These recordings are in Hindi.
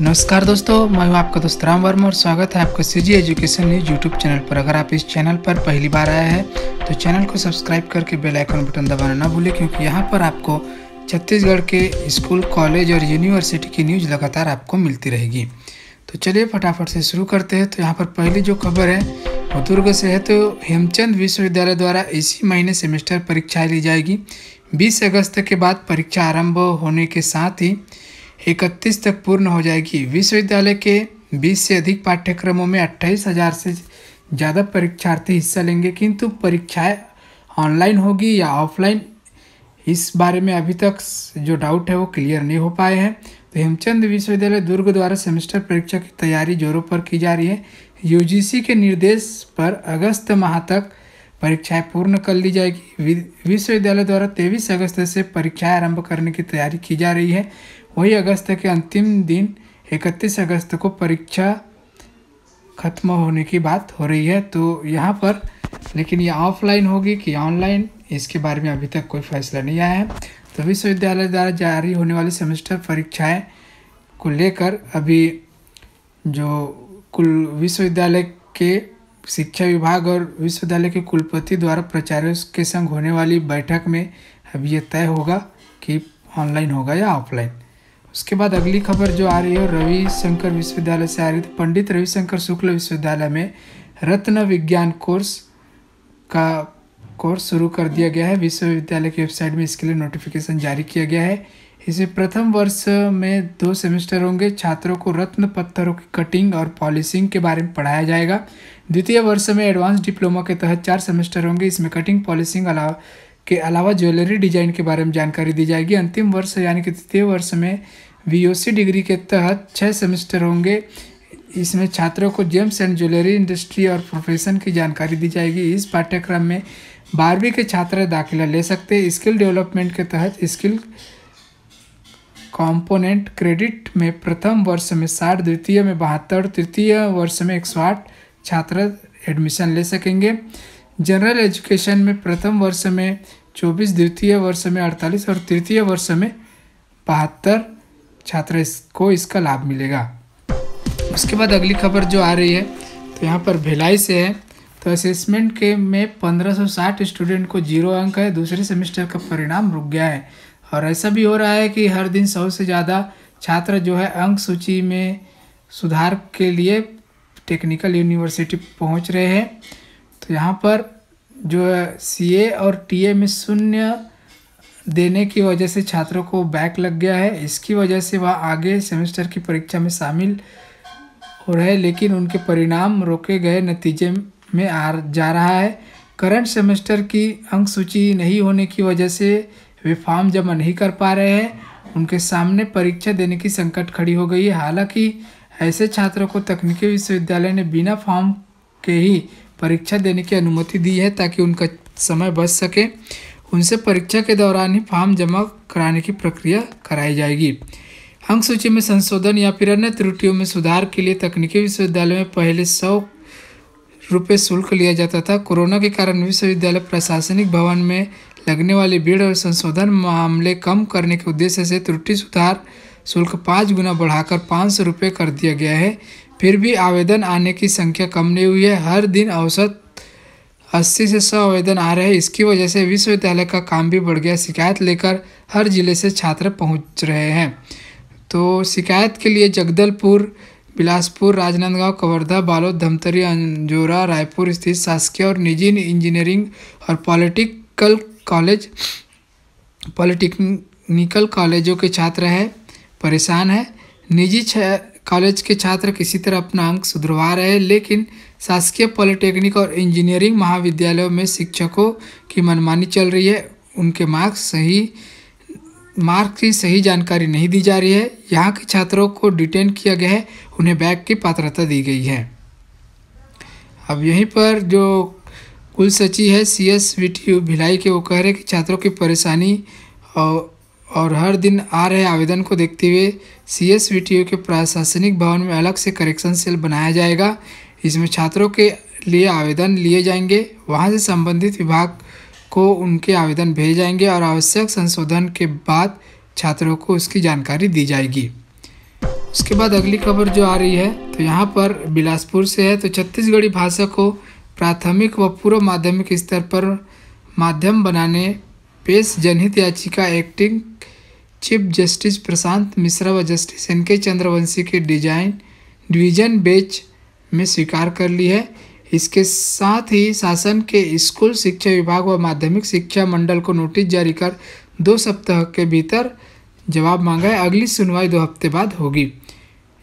नमस्कार दोस्तों मैं हूं आपका दोस्त राम वर्मा और स्वागत है आपका C G education news YouTube channel पर अगर आप इस चैनल पर पहली बार आए हैं तो चैनल को सब्सक्राइब करके बेल आइकन बटन दबाना ना भूलें क्योंकि यहां पर आपको छत्तीसगढ़ के स्कूल कॉलेज और यूनिवर्सिटी की न्यूज़ लगातार आपको मिलती रहेगी तो चलिए फटाफट से शुरू करते हैं तो यहाँ पर पहली जो खबर है वो दुर्ग से है तो हेमचंद विश्वविद्यालय द्वारा इसी महीने सेमेस्टर परीक्षाएँ ली जाएगी बीस अगस्त के बाद परीक्षा आरम्भ होने के साथ ही इकतीस तक पूर्ण हो जाएगी विश्वविद्यालय के बीस से अधिक पाठ्यक्रमों में अट्ठाईस हज़ार से ज़्यादा परीक्षार्थी हिस्सा लेंगे किंतु परीक्षाएं ऑनलाइन होगी या ऑफलाइन इस बारे में अभी तक जो डाउट है वो क्लियर नहीं हो पाए हैं तो हेमचंद विश्वविद्यालय दुर्ग द्वारा सेमेस्टर परीक्षा की तैयारी जोरों पर की जा रही है यूजीसी के निर्देश पर अगस्त माह तक परीक्षाएं पूर्ण कर ली जाएगी विश्वविद्यालय द्वारा तेईस अगस्त से परीक्षाएं आरंभ करने की तैयारी की जा रही है वही अगस्त के अंतिम दिन 31 अगस्त को परीक्षा ख़त्म होने की बात हो रही है तो यहाँ पर लेकिन ये ऑफलाइन होगी कि ऑनलाइन इसके बारे में अभी तक कोई फैसला नहीं आया है तो विश्वविद्यालय द्वारा जारी होने वाली सेमेस्टर परीक्षाएं को लेकर अभी जो कुल विश्वविद्यालय के शिक्षा विभाग और विश्वविद्यालय के कुलपति द्वारा प्राचार्यों के संग होने वाली बैठक में अब ये तय होगा कि ऑनलाइन होगा या ऑफलाइन उसके बाद अगली खबर जो आ रही है रवि शंकर विश्वविद्यालय से आ रही थी पंडित रविशंकर शुक्ल विश्वविद्यालय में रत्न विज्ञान कोर्स का कोर्स शुरू कर दिया गया है विश्वविद्यालय की वेबसाइट में इसके लिए नोटिफिकेशन जारी किया गया है इसे प्रथम वर्ष में दो सेमेस्टर होंगे छात्रों को रत्न पत्थरों की कटिंग और पॉलिशिंग के बारे में पढ़ाया जाएगा द्वितीय वर्ष में एडवांस डिप्लोमा के तहत चार सेमेस्टर होंगे इसमें कटिंग पॉलिशिंग अलावा के अलावा ज्वेलरी डिजाइन के बारे में जानकारी दी जाएगी अंतिम वर्ष यानी कि तृतीय वर्ष में वीओसी डिग्री के तहत छः सेमेस्टर होंगे इसमें छात्रों को जेम्स एंड ज्वेलरी इंडस्ट्री और प्रोफेशन की जानकारी दी जाएगी इस पाठ्यक्रम में बारहवीं के छात्र दाखिला ले सकते हैं स्किल डेवलपमेंट के तहत स्किल कंपोनेंट क्रेडिट में प्रथम वर्ष में साठ द्वितीय में बहत्तर तृतीय वर्ष में एक सौ आठ छात्र एडमिशन ले सकेंगे जनरल एजुकेशन में प्रथम वर्ष में चौबीस द्वितीय वर्ष में अड़तालीस और तृतीय वर्ष में बहत्तर छात्र को इसका लाभ मिलेगा उसके बाद अगली खबर जो आ रही है तो यहाँ पर भिलाई से है तो असेसमेंट के में 1560 स्टूडेंट को जीरो अंक है दूसरे सेमेस्टर का परिणाम रुक गया है और ऐसा भी हो रहा है कि हर दिन सौ से ज़्यादा छात्र जो है अंक सूची में सुधार के लिए टेक्निकल यूनिवर्सिटी पहुंच रहे हैं तो यहाँ पर जो है सी और टी में शून्य देने की वजह से छात्रों को बैक लग गया है इसकी वजह से वह आगे सेमेस्टर की परीक्षा में शामिल हो रहे लेकिन उनके परिणाम रोके गए नतीजे में आ जा रहा है करंट सेमेस्टर की अंक सूची नहीं होने की वजह से वे फॉर्म जमा नहीं कर पा रहे हैं उनके सामने परीक्षा देने की संकट खड़ी हो गई है हालांकि ऐसे छात्रों को तकनीकी विश्वविद्यालय ने बिना फॉर्म के ही परीक्षा देने की अनुमति दी है ताकि उनका समय बच सके उनसे परीक्षा के दौरान ही फॉर्म जमा कराने की प्रक्रिया कराई जाएगी अंक सूची में संशोधन या फिर अन्य त्रुटियों में सुधार के लिए तकनीकी विश्वविद्यालय में पहले सौ रुपये शुल्क लिया जाता था कोरोना के कारण विश्वविद्यालय प्रशासनिक भवन में लगने वाली भीड़ और संशोधन मामले कम करने के उद्देश्य से त्रुटि सुधार शुल्क पाँच गुना बढ़ाकर पाँच सौ रुपये कर दिया गया है फिर भी आवेदन आने की संख्या कम नहीं हुई है हर दिन औसत अस्सी से सौ आवेदन आ रहे हैं इसकी वजह से विश्वविद्यालय का काम भी बढ़ गया शिकायत लेकर हर जिले से छात्र पहुंच रहे हैं तो शिकायत के लिए जगदलपुर बिलासपुर राजनांदगांव कवर्धा बालोद धमतरी अंजोरा रायपुर स्थित शासकीय और निजी इंजीनियरिंग और पॉलिटिकल कॉलेज पॉलिटिकल कॉलेजों के छात्र हैं परेशान है निजी कॉलेज के छात्र किसी तरह अपना अंक सुधरवा रहे हैं लेकिन शासकीय पॉलिटेक्निक और इंजीनियरिंग महाविद्यालयों में शिक्षकों की मनमानी चल रही है उनके मार्क्स सही मार्क्स की सही जानकारी नहीं दी जा रही है यहाँ के छात्रों को डिटेन किया गया है उन्हें बैग की पात्रता दी गई है अब यहीं पर जो कुल सचिव है C S V T U Bhilai के वो कह रहे हैं कि छात्रों की परेशानी और और हर दिन आ रहे आवेदन को देखते हुए सी एस के प्रशासनिक भवन में अलग से करेक्शन सेल बनाया जाएगा इसमें छात्रों के लिए आवेदन लिए जाएंगे वहाँ से संबंधित विभाग को उनके आवेदन भेजे जाएंगे और आवश्यक संशोधन के बाद छात्रों को उसकी जानकारी दी जाएगी उसके बाद अगली खबर जो आ रही है तो यहाँ पर बिलासपुर से है तो छत्तीसगढ़ी भाषा को प्राथमिक व पूर्व माध्यमिक स्तर पर माध्यम बनाने पेश जनहित याचिका acting chief justice Prashant Mishra व जस्टिस एन के चंद्रवंशी के डिजाइन डिवीजन बेंच में स्वीकार कर ली है इसके साथ ही शासन के स्कूल शिक्षा विभाग व माध्यमिक शिक्षा मंडल को नोटिस जारी कर दो सप्ताह के भीतर जवाब मांगा है अगली सुनवाई दो हफ्ते बाद होगी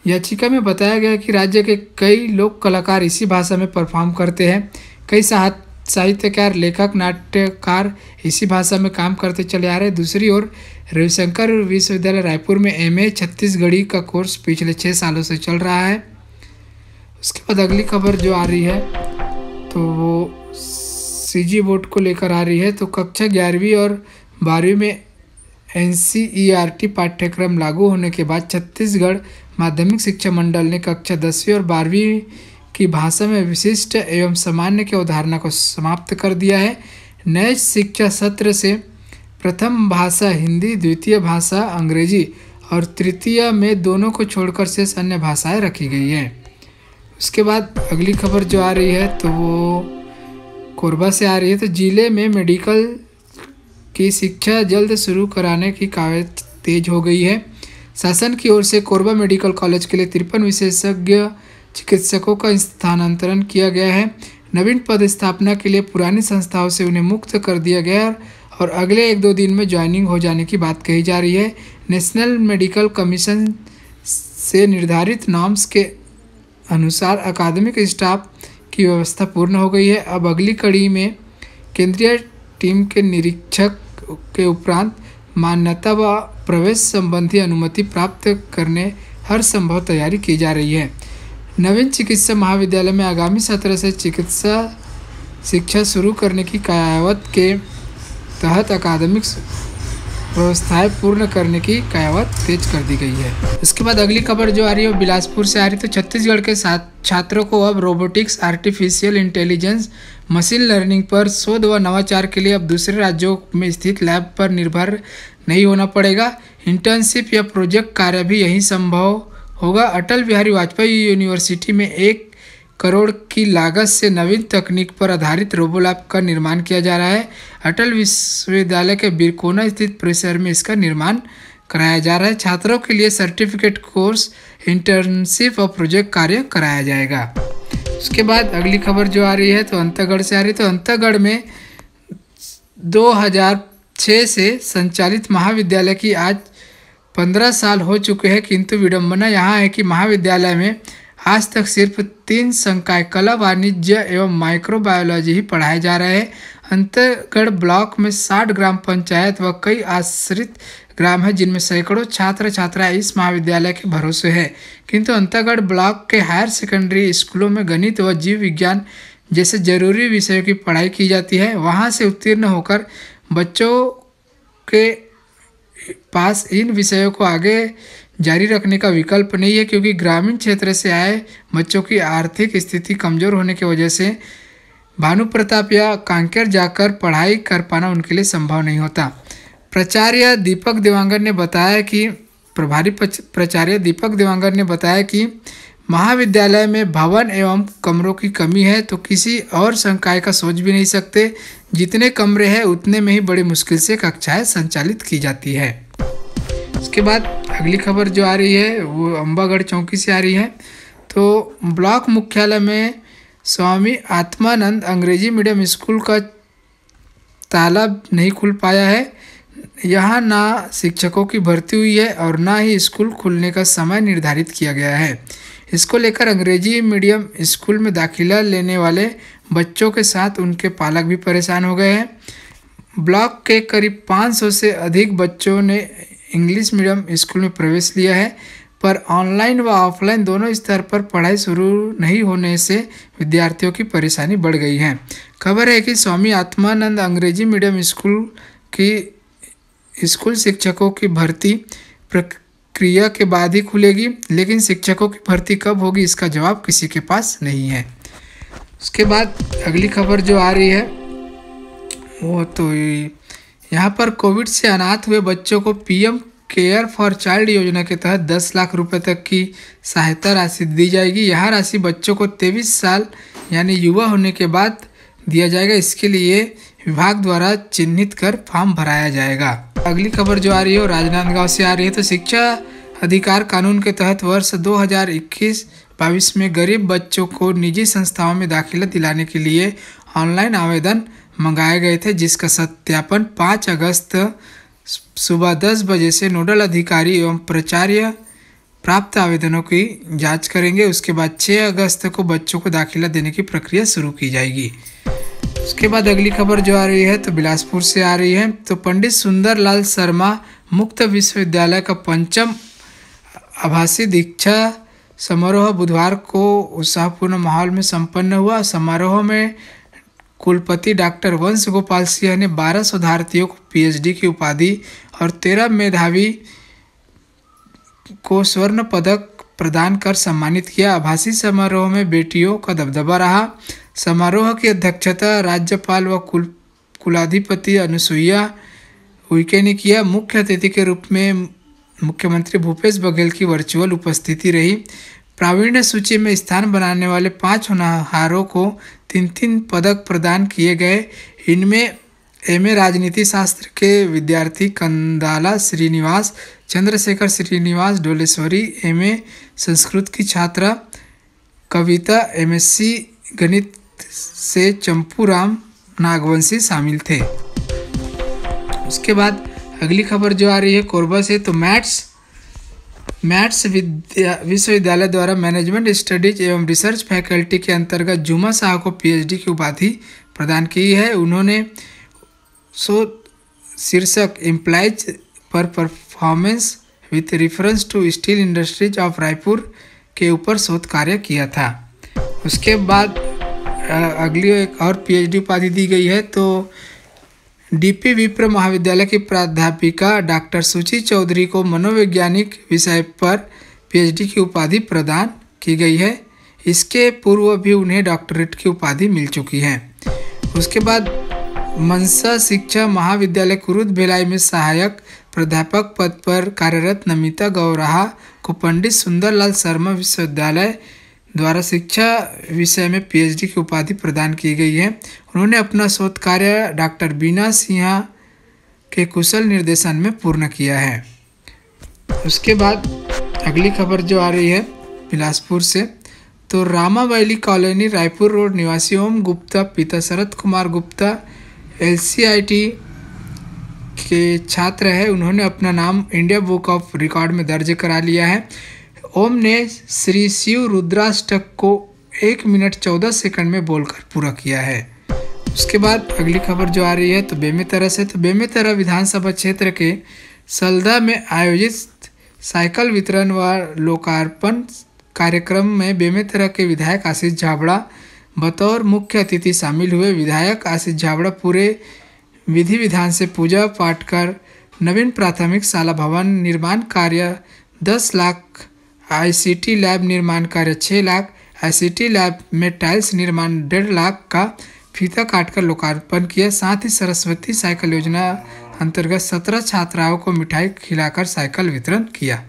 याचिका में बताया गया कि राज्य के कई लोक कलाकार इसी भाषा में परफॉर्म करते हैं कई साहित्य साहित्यकार लेखक नाट्यकार इसी भाषा में काम करते चले आ रहे दूसरी ओर रविशंकर विश्वविद्यालय रायपुर में एमए छत्तीसगढ़ी का कोर्स पिछले छः सालों से चल रहा है उसके बाद अगली खबर जो आ रही है तो वो सी बोर्ड को लेकर आ रही है तो कक्षा ग्यारहवीं और बारहवीं में एन e पाठ्यक्रम लागू होने के बाद छत्तीसगढ़ माध्यमिक शिक्षा मंडल ने कक्षा दसवीं और बारहवीं की भाषा में विशिष्ट एवं सामान्य के उदाहरण को समाप्त कर दिया है नए शिक्षा सत्र से प्रथम भाषा हिंदी द्वितीय भाषा अंग्रेजी और तृतीय में दोनों को छोड़कर शेष अन्य भाषाएं रखी गई हैं उसके बाद अगली खबर जो आ रही है तो वो कोरबा से आ रही है तो ज़िले में मेडिकल की शिक्षा जल्द शुरू कराने की कावत तेज हो गई है शासन की ओर से कोरबा मेडिकल कॉलेज के लिए तिरपन विशेषज्ञ चिकित्सकों का स्थानांतरण किया गया है नवीन पद स्थापना के लिए पुरानी संस्थाओं से उन्हें मुक्त कर दिया गया है और अगले एक दो दिन में ज्वाइनिंग हो जाने की बात कही जा रही है नेशनल मेडिकल कमीशन से निर्धारित नॉर्म्स के अनुसार अकादमिक स्टाफ की व्यवस्था पूर्ण हो गई है अब अगली कड़ी में केंद्रीय टीम के निरीक्षक के उपरांत मान्यता व प्रवेश संबंधी अनुमति प्राप्त करने हर संभव तैयारी की जा रही है नवीन चिकित्सा महाविद्यालय में आगामी सत्र से चिकित्सा शिक्षा शुरू करने की कयावत के तहत अकादमिक व्यवस्थाएं पूर्ण करने की कयावत तेज कर दी गई है इसके बाद अगली खबर जो आ रही है वो बिलासपुर से आ रही है तो छत्तीसगढ़ के साथ छात्रों को अब robotics artificial intelligence machine learning पर शोध व नवाचार के लिए अब दूसरे राज्यों में स्थित लैब पर निर्भर नहीं होना पड़ेगा इंटर्नशिप या प्रोजेक्ट कार्य भी यही संभव होगा अटल बिहारी वाजपेयी यूनिवर्सिटी में एक करोड़ की लागत से नवीन तकनीक पर आधारित रोबोलैप का निर्माण किया जा रहा है अटल विश्वविद्यालय के बिरकोना स्थित परिसर में इसका निर्माण कराया जा रहा है छात्रों के लिए सर्टिफिकेट कोर्स इंटर्नशिप और प्रोजेक्ट कार्य कराया जाएगा उसके बाद अगली खबर जो आ रही है तो अंतगढ़ से आ रही है तो अंतगढ़ में 2006 से संचालित महाविद्यालय की आज पंद्रह साल हो चुके हैं किंतु विडम्बना यहाँ है कि महाविद्यालय में आज तक सिर्फ तीन संकाय कला वाणिज्य एवं माइक्रोबायोलॉजी ही पढ़ाए जा रहे हैं अंतर्गढ़ ब्लॉक में साठ ग्राम पंचायत व कई आश्रित ग्राम है जिनमें सैकड़ों छात्र छात्राएं इस महाविद्यालय के भरोसे हैं किंतु अंतर्गढ़ ब्लॉक के हायर सेकेंडरी स्कूलों में गणित व जीव विज्ञान जैसे जरूरी विषयों की पढ़ाई की जाती है वहाँ से उत्तीर्ण होकर बच्चों के पास इन विषयों को आगे जारी रखने का विकल्प नहीं है क्योंकि ग्रामीण क्षेत्र से आए बच्चों की आर्थिक स्थिति कमज़ोर होने की वजह से भानु प्रताप या कांकेर जाकर पढ़ाई कर पाना उनके लिए संभव नहीं होता प्राचार्य दीपक देवांगर ने बताया कि प्रभारी प्रचार्य दीपक देवांगर ने बताया कि महाविद्यालय में भवन एवं कमरों की कमी है तो किसी और संकाय का सोच भी नहीं सकते जितने कमरे हैं उतने में ही बड़ी मुश्किल से कक्षाएं संचालित की जाती है उसके बाद अगली खबर जो आ रही है वो अम्बागढ़ चौकी से आ रही है तो ब्लॉक मुख्यालय में स्वामी आत्मानंद अंग्रेजी मीडियम स्कूल का ताला नहीं खुल पाया है यहाँ ना शिक्षकों की भर्ती हुई है और ना ही स्कूल खुलने का समय निर्धारित किया गया है इसको लेकर अंग्रेजी मीडियम स्कूल में दाखिला लेने वाले बच्चों के साथ उनके पालक भी परेशान हो गए हैं ब्लॉक के करीब 500 से अधिक बच्चों ने इंग्लिश मीडियम स्कूल में प्रवेश लिया है पर ऑनलाइन व ऑफलाइन दोनों स्तर पर पढ़ाई शुरू नहीं होने से विद्यार्थियों की परेशानी बढ़ गई है खबर है कि स्वामी आत्मानंद अंग्रेजी मीडियम स्कूल की स्कूल शिक्षकों की भर्ती प्रक क्रिया के बाद ही खुलेगी लेकिन शिक्षकों की भर्ती कब होगी इसका जवाब किसी के पास नहीं है उसके बाद अगली खबर जो आ रही है वो तो यहाँ पर कोविड से अनाथ हुए बच्चों को पीएम केयर फॉर चाइल्ड योजना के तहत दस लाख रुपए तक की सहायता राशि दी जाएगी यह राशि बच्चों को तेईस साल यानी युवा होने के बाद दिया जाएगा इसके लिए विभाग द्वारा चिन्हित कर फॉर्म भराया जाएगा अगली खबर जो आ रही है वो राजनांदगांव से आ रही है तो शिक्षा अधिकार कानून के तहत वर्ष 2021 बाईस में गरीब बच्चों को निजी संस्थाओं में दाखिला दिलाने के लिए ऑनलाइन आवेदन मंगाए गए थे जिसका सत्यापन 5 अगस्त सुबह 10 बजे से नोडल अधिकारी एवं प्राचार्य प्राप्त आवेदनों की जांच करेंगे उसके बाद 6 अगस्त को बच्चों को दाखिला देने की प्रक्रिया शुरू की जाएगी उसके बाद अगली खबर जो आ रही है तो बिलासपुर से आ रही है तो पंडित सुंदरलाल शर्मा मुक्त विश्वविद्यालय का पंचम आभासी दीक्षा समारोह बुधवार को उत्साहपूर्ण माहौल में संपन्न हुआ समारोह में कुलपति डॉक्टर वंश गोपाल सिंह ने 12 शोधार्थियों को पीएचडी की उपाधि और 13 मेधावी को स्वर्ण पदक प्रदान कर सम्मानित किया आभासी समारोह में बेटियों का दबदबा रहा समारोह की अध्यक्षता राज्यपाल व कुल कुलाधिपति अनुसुईया उइके ने किया मुख्य अतिथि के रूप में मुख्यमंत्री भूपेश बघेल की वर्चुअल उपस्थिति रही प्रावीण्य सूची में स्थान बनाने वाले पांच होनहारों को तीन तीन पदक प्रदान किए गए इनमें एम राजनीति शास्त्र के विद्यार्थी कंदाला श्रीनिवास चंद्रशेखर श्रीनिवास डोलेश्वरी एम संस्कृत की छात्रा कविता एमएससी गणित से चंपूराम नागवंशी शामिल थे उसके बाद अगली खबर जो आ रही है कोरबा से तो मैट्स मैट्स विद्या विश्वविद्यालय द्वारा मैनेजमेंट स्टडीज एवं रिसर्च फैकल्टी के अंतर्गत जुमा शाह को पीएचडी की उपाधि प्रदान की है उन्होंने सो शीर्षक एम्प्लाइज पर performance with reference to steel industries of Raipur के ऊपर शोध कार्य किया था उसके बाद अगली एक और पीएचडी उपाधि दी गई है तो डीपी विप्र महाविद्यालय की प्राध्यापिका डॉक्टर सुचि चौधरी को मनोवैज्ञानिक विषय पर पीएचडी की उपाधि प्रदान की गई है इसके पूर्व भी उन्हें डॉक्टरेट की उपाधि मिल चुकी है उसके बाद मनसा शिक्षा महाविद्यालय कुरुद भिलाई में सहायक प्राध्यापक पद पर कार्यरत नमिता गौराहा को पंडित सुंदरलाल शर्मा विश्वविद्यालय द्वारा शिक्षा विषय में पीएचडी की उपाधि प्रदान की गई है उन्होंने अपना शोध कार्य डॉक्टर बीना सिन्हा के कुशल निर्देशन में पूर्ण किया है उसके बाद अगली खबर जो आ रही है बिलासपुर से तो रामावैली कॉलोनी रायपुर रोड निवासी ओम गुप्ता पिता शरद कुमार गुप्ता एल के छात्र है उन्होंने अपना नाम इंडिया बुक ऑफ रिकॉर्ड में दर्ज करा लिया है ओम ने श्री शिव रुद्राष्टक को एक मिनट चौदह सेकंड में बोलकर पूरा किया है उसके बाद अगली खबर जो आ रही है तो बेमेतरा से तो बेमेतरा विधानसभा क्षेत्र के सलदा में आयोजित साइकिल वितरण व लोकार्पण कार्यक्रम में बेमेतरा के विधायक आशीष झाबड़ा बतौर मुख्य अतिथि शामिल हुए विधायक आशीष झाबड़ा पूरे विधि विधान से पूजा पाठ कर नवीन प्राथमिक शाला भवन निर्माण कार्य दस लाख आईसीटी लैब निर्माण कार्य छः लाख आईसीटी लैब में टाइल्स निर्माण डेढ़ लाख का फीता काटकर लोकार्पण किया साथ ही सरस्वती साइकिल योजना अंतर्गत सत्रह छात्राओं को मिठाई खिलाकर साइकिल वितरण किया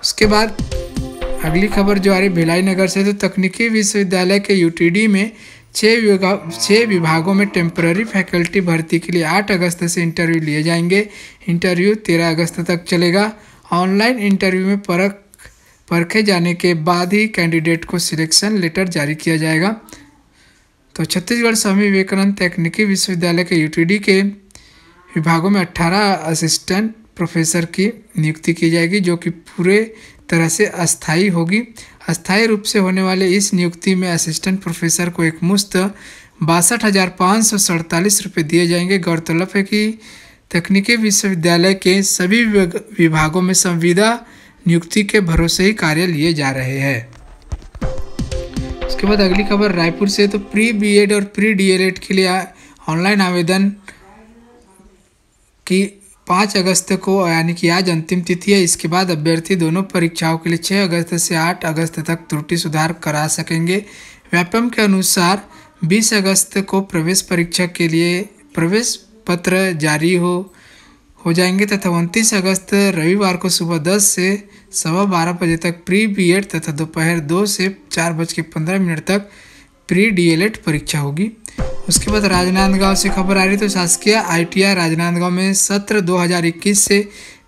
उसके बाद अगली खबर जो आ रही भिलाई नगर से तो तकनीकी विश्वविद्यालय के यूटीडी में छः विभाग छः विभागों में टेम्पररी फैकल्टी भर्ती के लिए आठ अगस्त से इंटरव्यू लिए जाएंगे इंटरव्यू तेरह अगस्त तक चलेगा ऑनलाइन इंटरव्यू में परख परखे जाने के बाद ही कैंडिडेट को सिलेक्शन लेटर जारी किया जाएगा तो छत्तीसगढ़ स्वामी विवेकानंद तकनीकी विश्वविद्यालय के यूटीडी के विभागों में 18 असिस्टेंट प्रोफेसर की नियुक्ति की जाएगी जो कि पूरे तरह से अस्थाई होगी अस्थायी रूप से होने वाले इस नियुक्ति में असिस्टेंट प्रोफेसर को एक मुश्त बासठ हज़ार पाँच सौ सड़तालीस रुपये दिए जाएंगे गौरतलब है कि तकनीकी विश्वविद्यालय के सभी विभागों में संविदा नियुक्ति के भरोसे ही कार्य लिए जा रहे हैं उसके बाद अगली खबर रायपुर से तो प्री बीएड और प्री डीएलएड के लिए ऑनलाइन आवेदन की पाँच अगस्त को यानी कि आज अंतिम तिथि है इसके बाद अभ्यर्थी दोनों परीक्षाओं के लिए छः अगस्त से आठ अगस्त तक त्रुटि सुधार करा सकेंगे व्यापम के अनुसार बीस अगस्त को प्रवेश परीक्षा के लिए प्रवेश पत्र जारी हो हो जाएंगे तथा उनतीस अगस्त रविवार को सुबह दस से सवा बारह बजे तक प्री बीएड तथा दोपहर दो से चार बज के पंद्रह मिनट तक प्री डीएलएड परीक्षा होगी उसके बाद राजनांदगांव से खबर आ रही तो शासकीय आईटीआई राजनांदगांव में सत्र 2021 से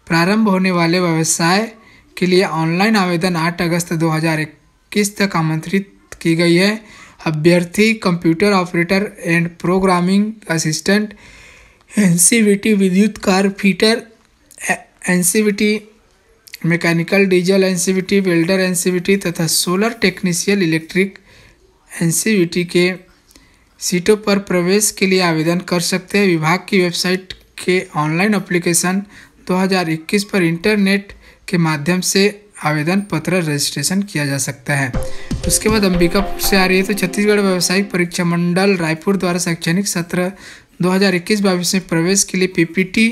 प्रारंभ होने वाले व्यवसाय के लिए ऑनलाइन आवेदन 8 अगस्त 2021 तक आमंत्रित की गई है अभ्यर्थी computer operator and programming assistant NCVT विद्युत कार fitter NCVT mechanical diesel NCVT welder NCVT तथा सोलर टेक्नीशियल इलेक्ट्रिक एनसीवीटी के सीटों पर प्रवेश के लिए आवेदन कर सकते हैं विभाग की वेबसाइट के ऑनलाइन अप्लीकेशन 2021 पर इंटरनेट के माध्यम से आवेदन पत्र रजिस्ट्रेशन किया जा सकता है उसके बाद अंबिकापुर से आ रही है तो छत्तीसगढ़ व्यावसायिक परीक्षा मंडल रायपुर द्वारा शैक्षणिक सत्र 2021 हजार में प्रवेश के लिए पीपीटी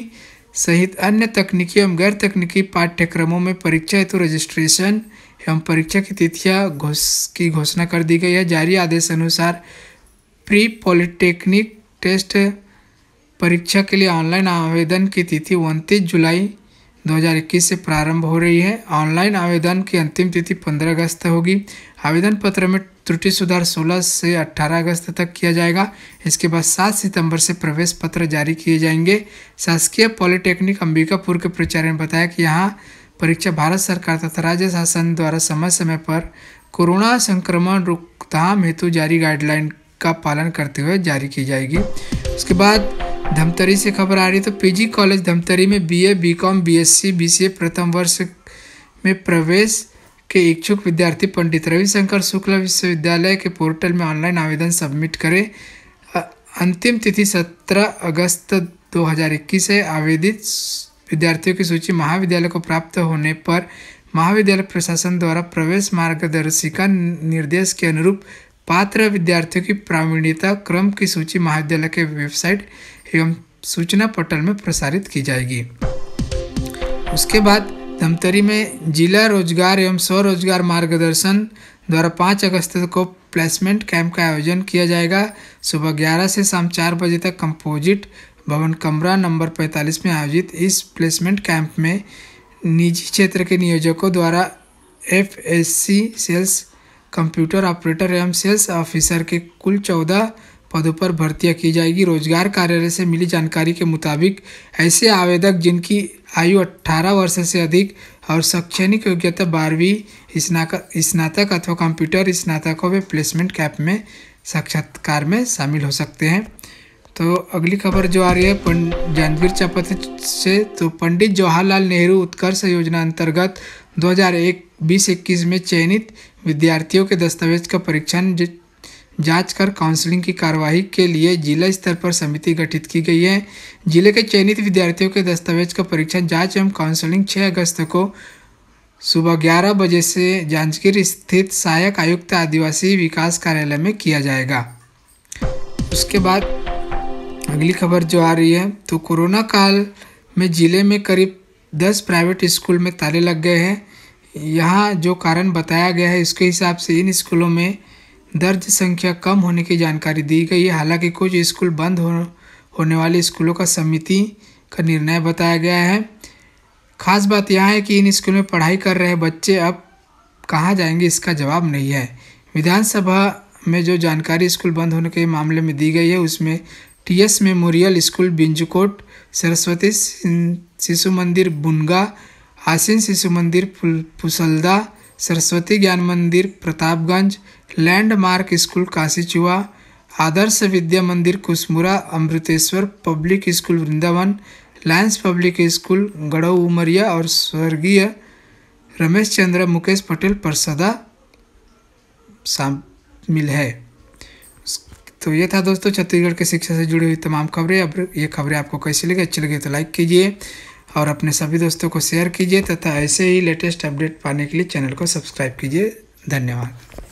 सहित अन्य तकनीकी एवं गैर तकनीकी पाठ्यक्रमों में परीक्षा हेतु रजिस्ट्रेशन एवं परीक्षा की तिथियां घोष की घोषणा कर दी गई है जारी आदेश अनुसार प्री पॉलिटेक्निक टेस्ट परीक्षा के लिए ऑनलाइन आवेदन की तिथि उनतीस जुलाई 2021 से प्रारंभ हो रही है ऑनलाइन आवेदन की अंतिम तिथि 15 अगस्त होगी आवेदन पत्र में त्रुटि सुधार 16 से 18 अगस्त तक किया जाएगा इसके बाद 7 सितंबर से प्रवेश पत्र जारी किए जाएंगे शासकीय पॉलिटेक्निक अंबिकापुर के प्राचार्य ने बताया कि यहाँ परीक्षा भारत सरकार तथा राज्य शासन द्वारा समय समय पर कोरोना संक्रमण रोकथाम हेतु जारी गाइडलाइन का पालन करते हुए जारी की जाएगी उसके बाद धमतरी से खबर आ रही है तो पीजी कॉलेज धमतरी में बीए बीकॉम बीएससी बीसीए प्रथम वर्ष में प्रवेश के इच्छुक विद्यार्थी पंडित रविशंकर शुक्ल विश्वविद्यालय के पोर्टल में ऑनलाइन आवेदन सबमिट करें अंतिम तिथि 17 अगस्त 2021 है आवेदित विद्यार्थियों की सूची महाविद्यालय को प्राप्त होने पर महाविद्यालय प्रशासन द्वारा प्रवेश मार्गदर्शिका निर्देश के अनुरूप पात्र विद्यार्थियों की प्रावीण्यता क्रम की सूची महाविद्यालय के वेबसाइट एवं सूचना पोर्टल में प्रसारित की जाएगी उसके बाद धमतरी में जिला रोजगार एवं स्वरोजगार मार्गदर्शन द्वारा पाँच अगस्त को प्लेसमेंट कैंप का आयोजन किया जाएगा सुबह ग्यारह से शाम चार बजे तक कंपोजिट भवन कमरा नंबर 45 में आयोजित इस प्लेसमेंट कैंप में निजी क्षेत्र के नियोजकों द्वारा एफ सेल्स कंप्यूटर ऑपरेटर एवं सेल्स ऑफिसर के कुल चौदह पदों पर भर्तियाँ की जाएगी रोजगार कार्यालय से मिली जानकारी के मुताबिक ऐसे आवेदक जिनकी आयु 18 वर्ष से अधिक और शैक्षणिक योग्यता बारहवीं स्नातक स्नातक अथवा कंप्यूटर स्नातकों में प्लेसमेंट कैप में साक्षात्कार में शामिल हो सकते हैं तो अगली खबर जो आ रही है जानवीर चपथ से तो पंडित जवाहरलाल नेहरू उत्कर्ष योजना अंतर्गत 2001 बीस इक्कीस में चयनित विद्यार्थियों के दस्तावेज का परीक्षण जांच कर काउंसलिंग की कार्यवाही के लिए जिला स्तर पर समिति गठित की गई है जिले के चयनित विद्यार्थियों के दस्तावेज का परीक्षण जांच एवं काउंसलिंग 6 अगस्त को सुबह 11 बजे से जांजगीर स्थित सहायक आयुक्त आदिवासी विकास कार्यालय में किया जाएगा उसके बाद अगली खबर जो आ रही है तो कोरोना काल में ज़िले में करीब दस प्राइवेट स्कूल में ताले लग गए हैं यहाँ जो कारण बताया गया है इसके हिसाब से इन स्कूलों में दर्ज संख्या कम होने की जानकारी दी गई है हालांकि कुछ स्कूल बंद हो होने वाले स्कूलों का समिति का निर्णय बताया गया है खास बात यह है कि इन स्कूल में पढ़ाई कर रहे बच्चे अब कहाँ जाएंगे इसका जवाब नहीं है विधानसभा में जो जानकारी स्कूल बंद होने के मामले में दी गई है उसमें TS memorial school Binjkot Saraswati Shishu Mandir बुनगा आसिन शिशु मंदिर पुसलदा Saraswati Gyan Mandir Pratapganj landmark school Kashichua Adarsh Vidya Mandir Kusmura Amriteshwar public school Vrindavan lions public school Gadau Umariya और स्वर्गीय रमेश चंद्र मुकेश पटेल परसदा शामिल है तो ये था दोस्तों छत्तीसगढ़ के शिक्षा से जुड़ी हुई तमाम खबरें अब ये खबरें आपको कैसी लगी अच्छी लगी तो लाइक कीजिए और अपने सभी दोस्तों को शेयर कीजिए तथा ऐसे ही लेटेस्ट अपडेट पाने के लिए चैनल को सब्सक्राइब कीजिए धन्यवाद